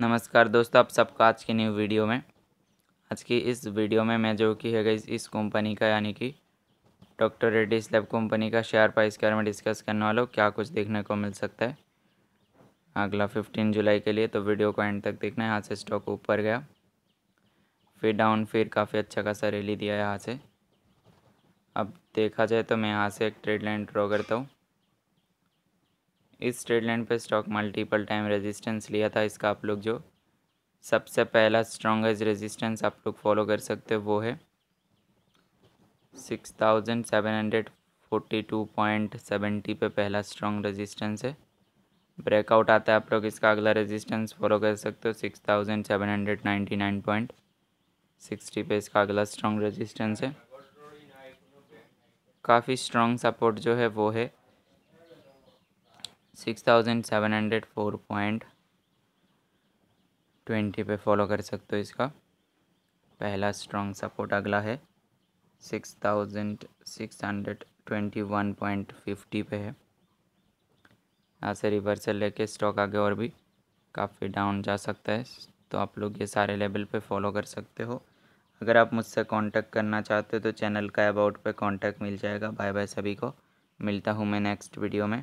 नमस्कार दोस्तों आप सबका आज की न्यू वीडियो में आज की इस वीडियो में मैं जो कि है गई इस कंपनी का यानी कि डॉक्टर रेड्डी स्लैब कंपनी का शेयर प्राइस के बारे में डिस्कस करने वाला हूँ क्या कुछ देखने को मिल सकता है अगला फिफ्टीन जुलाई के लिए तो वीडियो को एंड तक देखना है यहाँ से स्टॉक ऊपर गया फिर डाउन फिर काफ़ी अच्छा खासा रैली दिया यहाँ से अब देखा जाए तो मैं यहाँ से एक ट्रेड लाइन ड्रॉ करता हूँ इस ट्रेड लाइन पर स्टॉक मल्टीपल टाइम रेजिस्टेंस लिया था इसका आप लोग जो सबसे पहला स्ट्रॉन्गेस्ट रेजिस्टेंस आप लोग फॉलो कर सकते हो वो है six thousand seven hundred forty two point seventy पर पहला स्ट्रॉन्ग रेजिस्टेंस है ब्रेकआउट आता है आप लोग इसका अगला रेजिस्टेंस फॉलो कर सकते हो six thousand seven hundred ninety nine point sixty पे इसका अगला स्ट्रॉन्ग रेजिस्टेंस है काफ़ी स्ट्रॉन्ग सपोर्ट जो है वो है six thousand seven hundred four point twenty पे फॉलो कर सकते हो इसका पहला स्ट्रॉन्ग सपोर्ट अगला है six thousand six hundred twenty one point fifty पे है यहाँ से रिवर्सल लेके स्टॉक आगे और भी काफ़ी डाउन जा सकता है तो आप लोग ये सारे लेवल पे फॉलो कर सकते हो अगर आप मुझसे कांटेक्ट करना चाहते हो तो चैनल का अबाउट पे कांटेक्ट मिल जाएगा बाय बाय सभी को मिलता हूँ मैं नेक्स्ट वीडियो में